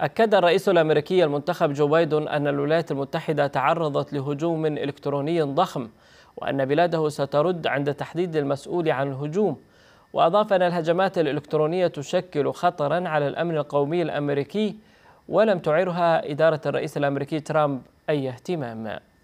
أكد الرئيس الأمريكي المنتخب جو بايدن أن الولايات المتحدة تعرضت لهجوم إلكتروني ضخم وأن بلاده سترد عند تحديد المسؤول عن الهجوم وأضاف أن الهجمات الإلكترونية تشكل خطرا على الأمن القومي الأمريكي ولم تعرها إدارة الرئيس الأمريكي ترامب أي اهتمام